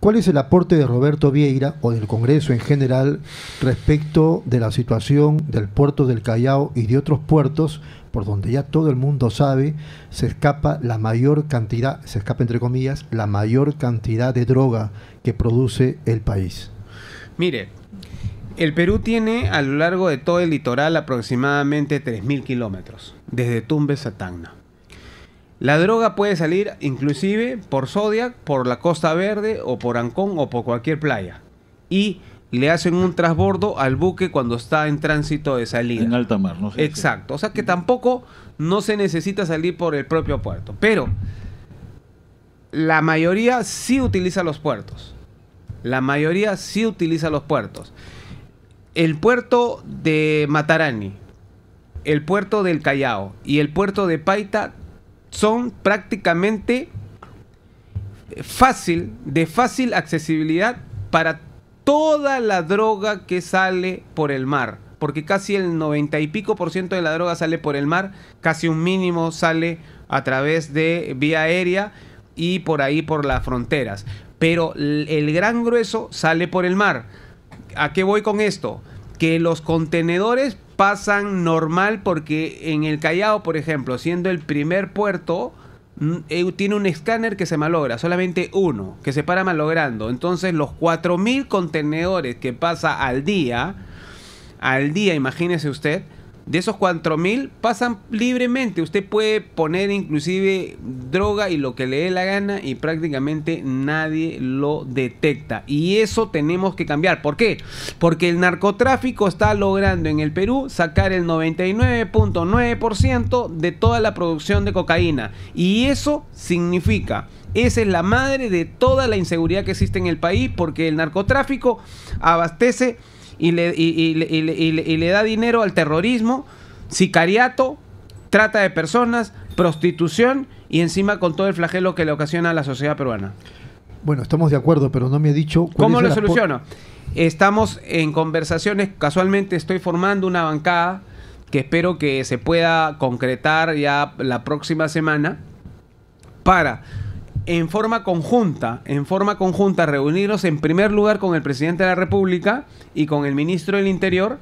¿Cuál es el aporte de Roberto Vieira o del Congreso en general respecto de la situación del puerto del Callao y de otros puertos por donde ya todo el mundo sabe se escapa la mayor cantidad, se escapa entre comillas, la mayor cantidad de droga que produce el país? Mire, el Perú tiene a lo largo de todo el litoral aproximadamente 3.000 kilómetros, desde Tumbes a Tacna. La droga puede salir inclusive por Zodiac, por la Costa Verde o por Ancón o por cualquier playa. Y le hacen un transbordo al buque cuando está en tránsito de salida. En alta mar, no sé. Exacto. O sea que tampoco no se necesita salir por el propio puerto. Pero la mayoría sí utiliza los puertos. La mayoría sí utiliza los puertos. El puerto de Matarani, el puerto del Callao y el puerto de Paita son prácticamente fácil, de fácil accesibilidad para toda la droga que sale por el mar. Porque casi el 90 y pico por ciento de la droga sale por el mar, casi un mínimo sale a través de vía aérea y por ahí por las fronteras. Pero el gran grueso sale por el mar. ¿A qué voy con esto? que los contenedores pasan normal porque en el Callao, por ejemplo, siendo el primer puerto, mm, eh, tiene un escáner que se malogra, solamente uno, que se para malogrando. Entonces los 4.000 contenedores que pasa al día, al día, imagínese usted, de esos 4.000 pasan libremente. Usted puede poner inclusive droga y lo que le dé la gana y prácticamente nadie lo detecta. Y eso tenemos que cambiar. ¿Por qué? Porque el narcotráfico está logrando en el Perú sacar el 99.9% de toda la producción de cocaína. Y eso significa... Esa es la madre de toda la inseguridad que existe en el país porque el narcotráfico abastece y le, y, y, y le da dinero al terrorismo, sicariato, trata de personas, prostitución y encima con todo el flagelo que le ocasiona a la sociedad peruana. Bueno, estamos de acuerdo, pero no me ha dicho... ¿Cómo lo soluciono? Estamos en conversaciones, casualmente estoy formando una bancada que espero que se pueda concretar ya la próxima semana para en forma conjunta, en forma conjunta, reunirnos en primer lugar con el presidente de la República y con el ministro del Interior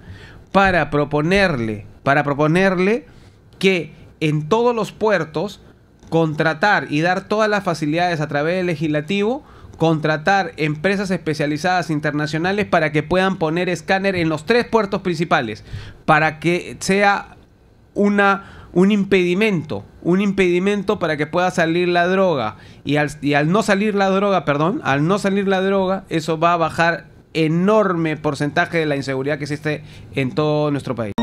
para proponerle, para proponerle que en todos los puertos contratar y dar todas las facilidades a través del legislativo, contratar empresas especializadas internacionales para que puedan poner escáner en los tres puertos principales, para que sea una un impedimento, un impedimento para que pueda salir la droga. Y al, y al no salir la droga, perdón, al no salir la droga, eso va a bajar enorme porcentaje de la inseguridad que existe en todo nuestro país.